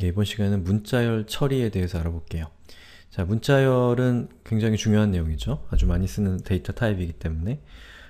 예, 이번 시간에는 문자열 처리에 대해서 알아볼게요. 자, 문자열은 굉장히 중요한 내용이죠. 아주 많이 쓰는 데이터 타입이기 때문에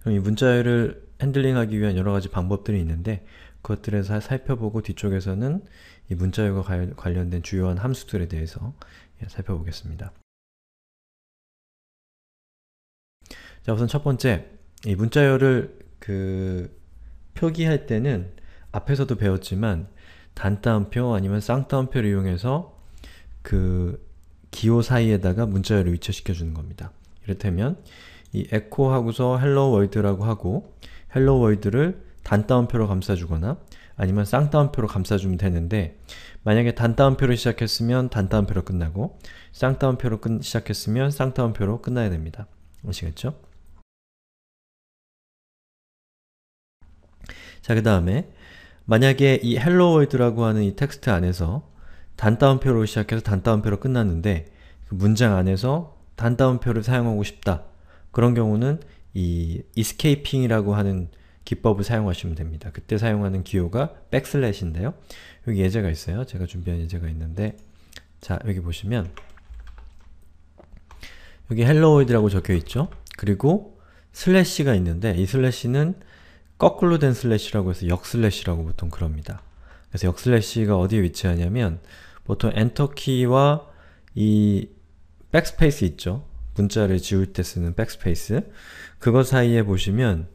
그럼 이 문자열을 핸들링하기 위한 여러 가지 방법들이 있는데 그것들에서 살펴보고 뒤쪽에서는 이 문자열과 관련된 주요한 함수들에 대해서 예, 살펴보겠습니다. 자, 우선 첫 번째, 이 문자열을 그 표기할 때는 앞에서도 배웠지만 단따옴표 아니면 쌍따옴표를 이용해서 그 기호 사이에다가 문자열을 위치시켜 주는 겁니다. 이를테면 이 echo 하고서 hello w o r l d 라고 하고 hello w o r l d 를 단따옴표로 감싸주거나 아니면 쌍따옴표로 감싸주면 되는데 만약에 단따옴표로 시작했으면 단따옴표로 끝나고 쌍따옴표로 끝, 시작했으면 쌍따옴표로 끝나야 됩니다. 아시겠죠? 자, 그 다음에 만약에 이 hello world라고 하는 이 텍스트 안에서 단따옴표로 시작해서 단따옴표로 끝났는데 그 문장 안에서 단따옴표를 사용하고 싶다. 그런 경우는 이 escaping이라고 하는 기법을 사용하시면 됩니다. 그때 사용하는 기호가 백슬래시인데요. 여기 예제가 있어요. 제가 준비한 예제가 있는데 자, 여기 보시면 여기 hello world라고 적혀있죠? 그리고 슬래시가 있는데 이 슬래시는 거꾸로 된 슬래시라고 해서 역슬래시라고 보통 그럽니다. 그래서 역슬래시가 어디에 위치하냐면 보통 엔터키와 이 백스페이스 있죠? 문자를 지울 때 쓰는 백스페이스 그거 사이에 보시면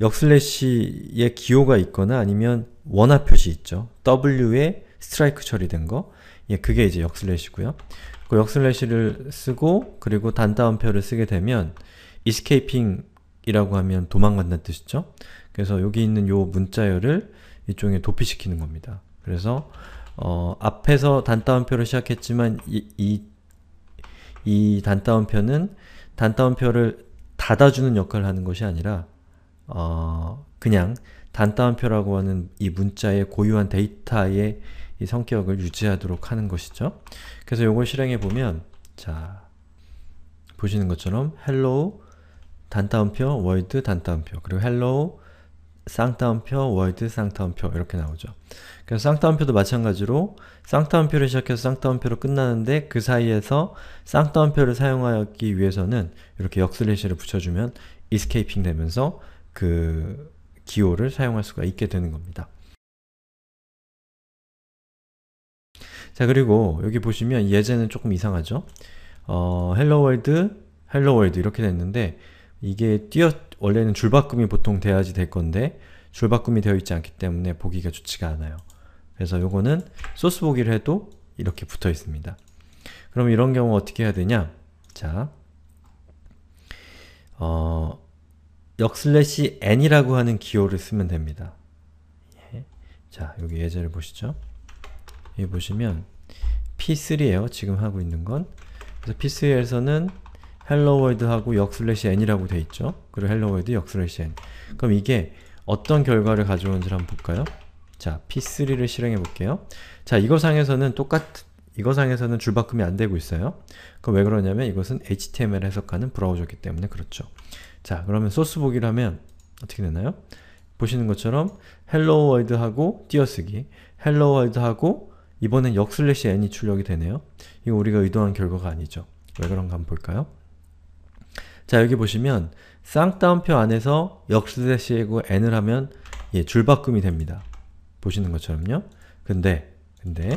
역슬래시의 기호가 있거나 아니면 원화 표시 있죠? W에 스트라이크 처리된 거 예, 그게 이제 역슬래시고요. 그 역슬래시를 쓰고 그리고 단따옴표를 쓰게 되면 e 이스케이핑 이라고 하면 도망간다는 뜻이죠. 그래서 여기 있는 요 문자열을 이쪽에 도피시키는 겁니다. 그래서 어, 앞에서 단따옴표를 시작했지만 이, 이, 이, 단따옴표는 단따옴표를 닫아주는 역할을 하는 것이 아니라 어, 그냥 단따옴표라고 하는 이 문자의 고유한 데이터의 이 성격을 유지하도록 하는 것이죠. 그래서 요걸 실행해 보면 자 보시는 것처럼 hello 단타옴표 월드 단타옴표 그리고 헬로우 쌍따옴표 월드 쌍따옴표 이렇게 나오죠. 그래서 쌍따옴표도 마찬가지로 쌍따옴표를 시작해서 쌍따옴표로 끝나는데 그 사이에서 쌍따옴표를 사용하기 위해서는 이렇게 역슬래시를 붙여주면 e s c 이스 i n g 되면서 그 기호를 사용할 수가 있게 되는 겁니다. 자 그리고 여기 보시면 예제는 조금 이상하죠? 어, 헬로월드, 헬로월드 이렇게 됐는데 이게 뛰어 원래는 줄바꿈이 보통 돼야지 될 건데 줄바꿈이 되어 있지 않기 때문에 보기가 좋지가 않아요. 그래서 요거는 소스 보기를 해도 이렇게 붙어 있습니다. 그럼 이런 경우 어떻게 해야 되냐? 자, 어, 역슬래시 n이라고 하는 기호를 쓰면 됩니다. 예. 자, 여기 예제를 보시죠. 여기 보시면 p 3에요 지금 하고 있는 건. 그래서 p3에서는 hello world하고 역 슬래시 n이라고 돼 있죠? 그리고 hello world 역 슬래시 n 그럼 이게 어떤 결과를 가져오는지를 한번 볼까요? 자, p3를 실행해 볼게요. 자, 이거상에서는 똑같, 이거상에서는 줄바꿈이 안 되고 있어요. 그럼 왜 그러냐면 이것은 HTML 해석하는 브라우저이기 때문에 그렇죠. 자, 그러면 소스 보기를 하면 어떻게 되나요? 보시는 것처럼 hello world하고 띄어쓰기, hello world하고 이번엔 역 슬래시 n이 출력이 되네요. 이거 우리가 의도한 결과가 아니죠. 왜 그런가 한번 볼까요? 자 여기 보시면 쌍따옴표 안에서 역스래시고 n을 하면 예, 줄바꿈이 됩니다. 보시는 것처럼요. 근데 근데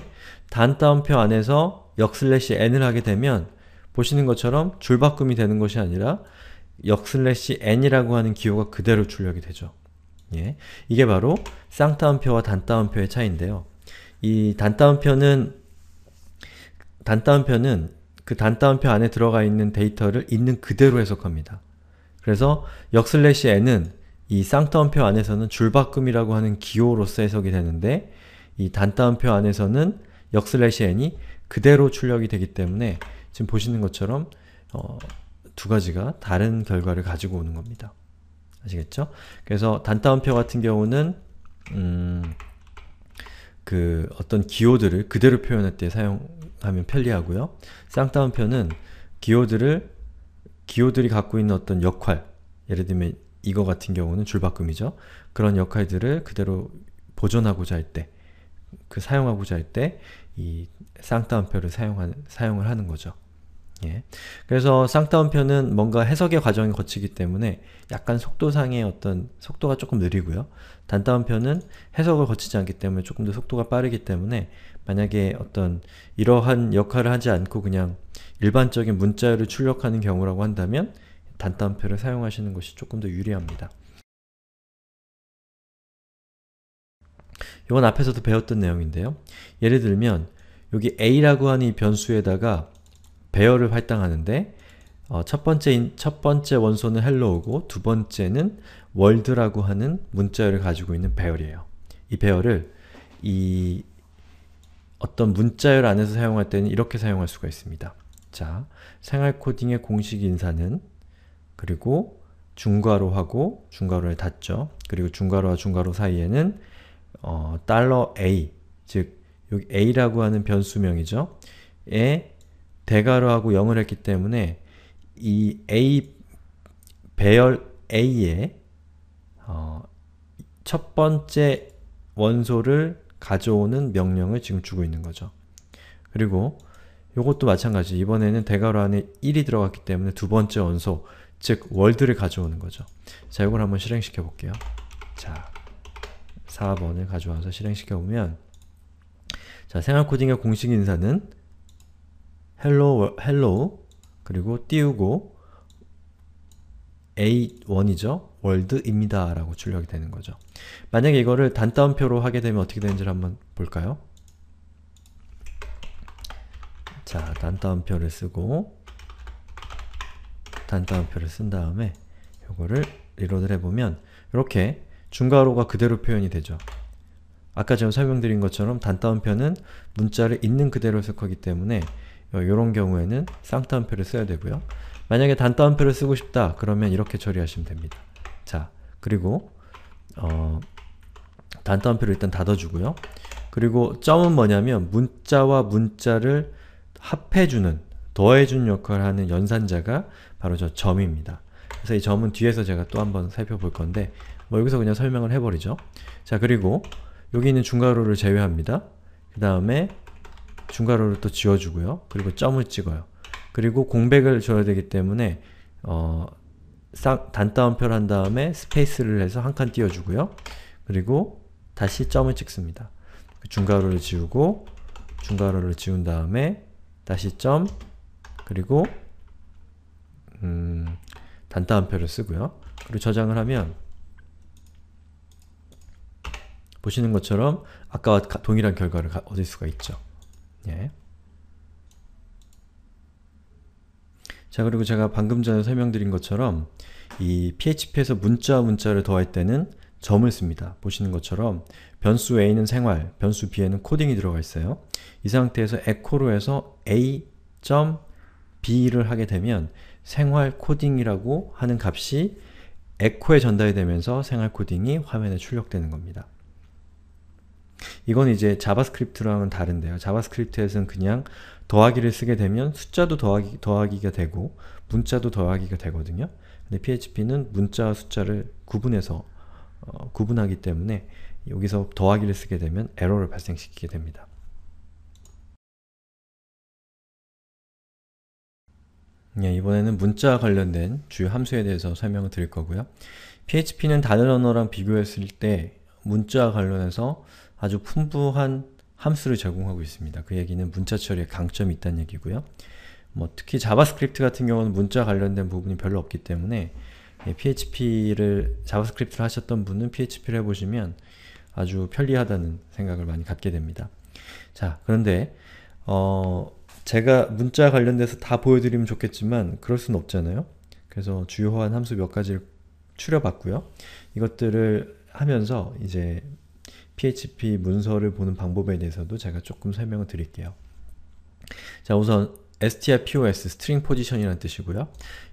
단따옴표 안에서 역슬래시 n을 하게 되면 보시는 것처럼 줄바꿈이 되는 것이 아니라 역슬래시 n이라고 하는 기호가 그대로 출력이 되죠. 예, 이게 바로 쌍따옴표와 단따옴표의 차이인데요. 이 단따옴표는 단따옴표는 그 단따옴표 안에 들어가 있는 데이터를 있는 그대로 해석합니다. 그래서 역 슬래시 n은 이 쌍따옴표 안에서는 줄바꿈이라고 하는 기호로서 해석이 되는데 이 단따옴표 안에서는 역 슬래시 n이 그대로 출력이 되기 때문에 지금 보시는 것처럼 어, 두 가지가 다른 결과를 가지고 오는 겁니다. 아시겠죠? 그래서 단따옴표 같은 경우는 음, 그 어떤 기호들을 그대로 표현할 때 사용 하면 편리하고요. 쌍따옴표는 기호들을 기호들이 갖고 있는 어떤 역할 예를 들면 이거 같은 경우는 줄바꿈이죠. 그런 역할들을 그대로 보존하고자 할 때, 그 사용하고자 할 때 이 쌍따옴표를 사용한, 사용을 하는 거죠. 예. 그래서 쌍따옴표는 뭔가 해석의 과정이 거치기 때문에 약간 속도상의 어떤 속도가 조금 느리고요. 단따옴표는 해석을 거치지 않기 때문에 조금 더 속도가 빠르기 때문에 만약에 어떤 이러한 역할을 하지 않고 그냥 일반적인 문자를 출력하는 경우라고 한다면 단따옴표를 사용하시는 것이 조금 더 유리합니다. 이건 앞에서도 배웠던 내용인데요. 예를 들면 여기 a라고 하는 이 변수에다가 배열을 할당하는데 어, 첫, 번째 첫 번째 원소는 헬로우고두 번째는 월드라고 하는 문자열을 가지고 있는 배열이에요. 이 배열을 이 어떤 문자열 안에서 사용할 때는 이렇게 사용할 수가 있습니다. 자, 생활 코딩의 공식 인사는 그리고 중괄호하고 중괄호를 닫죠. 그리고 중괄호와 중괄호 사이에는 어, 달러 어, $a, 즉 여기 a라고 하는 변수명이죠. 에 대괄호 하고 0을 했기 때문에 이 a 배열 a의 어, 첫 번째 원소를 가져오는 명령을 지금 주고 있는 거죠. 그리고 이것도 마찬가지 이번에는 대괄호 안에 1이 들어갔기 때문에 두 번째 원소, 즉 월드를 가져오는 거죠. 자, 이걸 한번 실행시켜 볼게요. 자, 4번을 가져와서 실행시켜 보면 자, 생활코딩의 공식 인사는 hello, hello 그리고 띄우고 a1이죠? 월드입니다 라고 출력이 되는 거죠. 만약에 이거를 단따옴표로 하게 되면 어떻게 되는지를 한번 볼까요? 자, 단따옴표를 쓰고 단따옴표를 쓴 다음에 이거를 리로드 해보면 이렇게 중괄호가 그대로 표현이 되죠. 아까 제가 설명드린 것처럼 단따옴표는 문자를 있는 그대로 쓸 거기 때문에 이런 어, 경우에는 쌍따옴표를 써야 되고요. 만약에 단따옴표를 쓰고 싶다 그러면 이렇게 처리하시면 됩니다. 자, 그리고 어, 단따옴표를 일단 닫아주고요. 그리고 점은 뭐냐면 문자와 문자를 합해주는, 더해준 역할을 하는 연산자가 바로 저 점입니다. 그래서 이 점은 뒤에서 제가 또 한번 살펴볼 건데 뭐 여기서 그냥 설명을 해버리죠. 자 그리고 여기 있는 중괄호를 제외합니다. 그 다음에 중괄호를 또 지워주고요. 그리고 점을 찍어요. 그리고 공백을 줘야 되기 때문에 어, 단따옴표를 한 다음에 스페이스를 해서 한 칸 띄워주고요. 그리고 다시 점을 찍습니다. 그 중괄호를 지우고 중괄호를 지운 다음에 다시 점 그리고 음, 단따옴표를 쓰고요. 그리고 저장을 하면 보시는 것처럼 아까와 동일한 결과를 얻을 수가 있죠. 예. 자 그리고 제가 방금 전에 설명드린 것처럼 이 PHP에서 문자 문자를 더할 때는 점을 씁니다. 보시는 것처럼 변수 a는 생활, 변수 b에는 코딩이 들어가 있어요. 이 상태에서 echo로 해서 a.b를 하게 되면 생활 코딩이라고 하는 값이 echo에 전달이 되면서 생활 코딩이 화면에 출력되는 겁니다. 이건 이제 자바스크립트랑은 다른데요. 자바스크립트에서는 그냥 더하기를 쓰게 되면 숫자도 더하기, 더하기가 되고 문자도 더하기가 되거든요. 근데 PHP는 문자와 숫자를 구분해서 어, 구분하기 때문에 여기서 더하기를 쓰게 되면 에러를 발생시키게 됩니다. 네, 이번에는 문자 관련된 주요 함수에 대해서 설명을 드릴 거고요. PHP는 다른 언어랑 비교했을 때 문자와 관련해서 아주 풍부한 함수를 제공하고 있습니다. 그 얘기는 문자 처리에 강점이 있다는 얘기고요. 뭐 특히 자바스크립트 같은 경우는 문자 관련된 부분이 별로 없기 때문에 예, PHP를 자바스크립트를 하셨던 분은 PHP를 해보시면 아주 편리하다는 생각을 많이 갖게 됩니다. 자, 그런데 어, 제가 문자 관련돼서 다 보여드리면 좋겠지만 그럴 수는 없잖아요. 그래서 주요한 함수 몇 가지를 추려봤고요. 이것들을 하면서 이제 PHP 문서를 보는 방법에 대해서도 제가 조금 설명을 드릴게요. 자 우선 strpos, 스트링 포지션이라는 뜻이고요.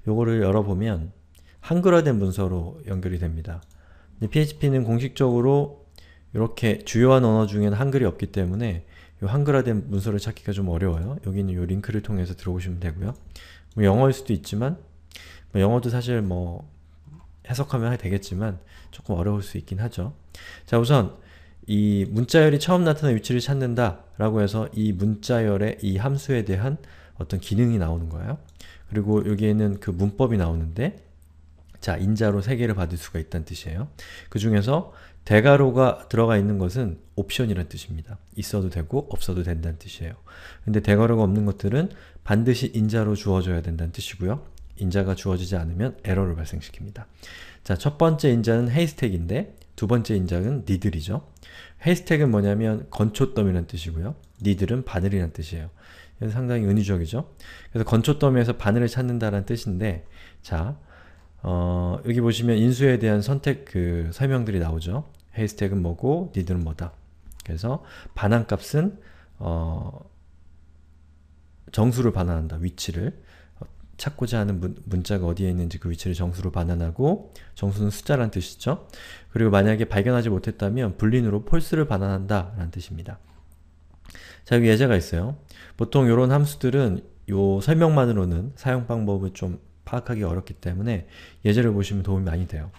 요거를 열어보면 한글화된 문서로 연결이 됩니다. PHP는 공식적으로 이렇게 주요한 언어 중에는 한글이 없기 때문에 이 한글화된 문서를 찾기가 좀 어려워요. 여기 는이 링크를 통해서 들어오시면 되고요. 뭐 영어일 수도 있지만 뭐 영어도 사실 뭐 해석하면 되겠지만 조금 어려울 수 있긴 하죠. 자 우선 이 문자열이 처음 나타난 위치를 찾는다 라고 해서 이 문자열의 이 함수에 대한 어떤 기능이 나오는 거예요. 그리고 여기에는 그 문법이 나오는데 자, 인자로 3개를 받을 수가 있다는 뜻이에요. 그 중에서 대괄호가 들어가 있는 것은 옵션이란 뜻입니다. 있어도 되고 없어도 된다는 뜻이에요. 근데 대괄호가 없는 것들은 반드시 인자로 주어져야 된다는 뜻이고요. 인자가 주어지지 않으면 에러를 발생시킵니다. 자, 첫 번째 인자는 헤이스택인데 두 번째 인자는 니들이죠. 헤이스택은 뭐냐면 건초덤이란 뜻이고요. 니들은 바늘이란 뜻이에요. 그래서 상당히 은유적이죠. 그래서 건초덤에서 바늘을 찾는다라 뜻인데 자, 어, 여기 보시면 인수에 대한 선택 그 설명들이 나오죠. 헤이스택은 뭐고 니들은 뭐다. 그래서 반환값은 어, 정수를 반환한다, 위치를. 찾고자 하는 문, 문자가 어디에 있는지 그 위치를 정수로 반환하고 정수는 숫자란 뜻이죠. 그리고 만약에 발견하지 못했다면 불린으로 false를 반환한다 라는 뜻입니다. 자 여기 예제가 있어요. 보통 이런 함수들은 요 설명만으로는 사용 방법을 좀 파악하기 어렵기 때문에 예제를 보시면 도움이 많이 돼요.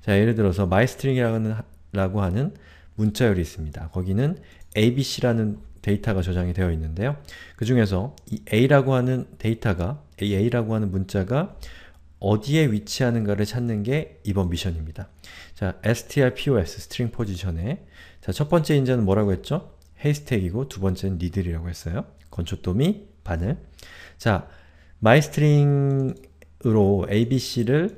자 예를 들어서 myString이라고 하는 문자열이 있습니다. 거기는 abc라는 데이터가 저장이 되어 있는데요. 그 중에서 이 a라고 하는 데이터가 a라고 하는 문자가 어디에 위치하는가를 찾는 게 이번 미션입니다. 자, strpos, string 포지션에 자, 첫 번째 인자는 뭐라고 했죠? 헤이스택이고 두 번째는 니들이라고 했어요. 건초또미, 바늘 자, myString으로 abc를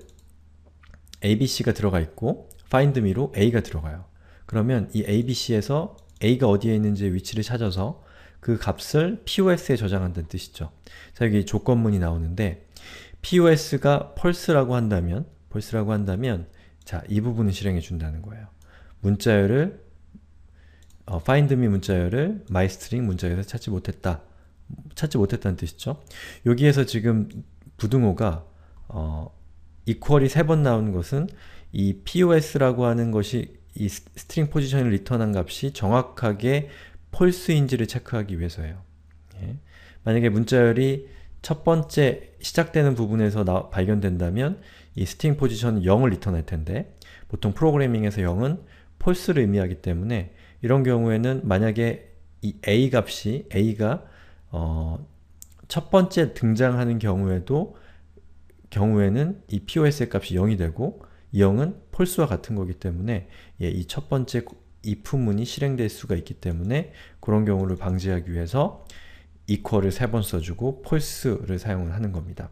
abc가 들어가 있고 findme로 a가 들어가요. 그러면 이 abc에서 a가 어디에 있는지 위치를 찾아서 그 값을 POS에 저장한다는 뜻이죠. 자, 여기 조건문이 나오는데 POS가 펄스라고 한다면 펄스라고 한다면 자, 이 부분을 실행해 준다는 거예요. 문자열을 어, findMe 문자열을 myString 문자열에서 찾지 못했다. 찾지 못했다는 뜻이죠. 여기에서 지금 부등호가 어, equal이 세 번 나오는 것은 이 pos라고 하는 것이 이 스트링 포지션을 리턴한 값이 정확하게 폴스인지를 체크하기 위해서예요. 예. 만약에 문자열이 첫 번째 시작되는 부분에서 나, 발견된다면 이 스팅 포지션 0을 리턴할 텐데 보통 프로그래밍에서 0은 폴스를 의미하기 때문에 이런 경우에는 만약에 이 a 값이 a가 어, 첫 번째 등장하는 경우에도 경우에는 이 pos의 값이 0이 되고 이 0은 폴스와 같은 거기 때문에 예, 이 첫 번째 이품문이 실행될 수가 있기 때문에 그런 경우를 방지하기 위해서 equal을 세 번 써주고 false를 사용을 하는 겁니다.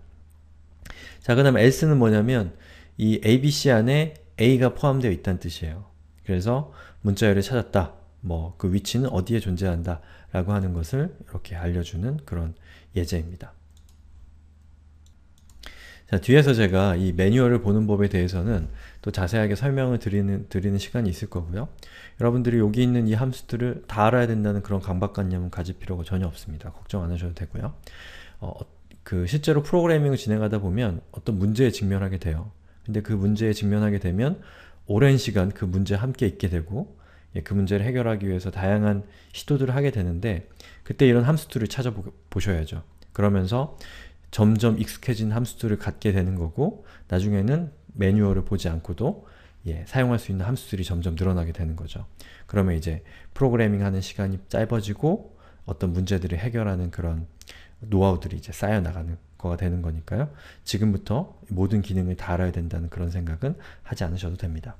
자, 그 다음 else는 뭐냐면 이 abc 안에 a가 포함되어 있다는 뜻이에요. 그래서 문자열을 찾았다. 뭐 그 위치는 어디에 존재한다 라고 하는 것을 이렇게 알려주는 그런 예제입니다. 자, 뒤에서 제가 이 매뉴얼을 보는 법에 대해서는 또 자세하게 설명을 드리는, 드리는 시간이 있을 거고요. 여러분들이 여기 있는 이 함수들을 다 알아야 된다는 그런 강박관념은 가질 필요가 전혀 없습니다. 걱정 안 하셔도 되고요. 어, 어 그 실제로 프로그래밍을 진행하다 보면 어떤 문제에 직면하게 돼요. 근데 그 문제에 직면하게 되면 오랜 시간 그문제 함께 있게 되고 예, 그 문제를 해결하기 위해서 다양한 시도들을 하게 되는데 그때 이런 함수들을 찾아보셔야죠. 그러면서 점점 익숙해진 함수들을 갖게 되는 거고 나중에는 매뉴얼을 보지 않고도 예, 사용할 수 있는 함수들이 점점 늘어나게 되는 거죠. 그러면 이제 프로그래밍 하는 시간이 짧아지고 어떤 문제들을 해결하는 그런 노하우들이 이제 쌓여나가는 거가 되는 거니까요. 지금부터 모든 기능을 다 알아야 된다는 그런 생각은 하지 않으셔도 됩니다.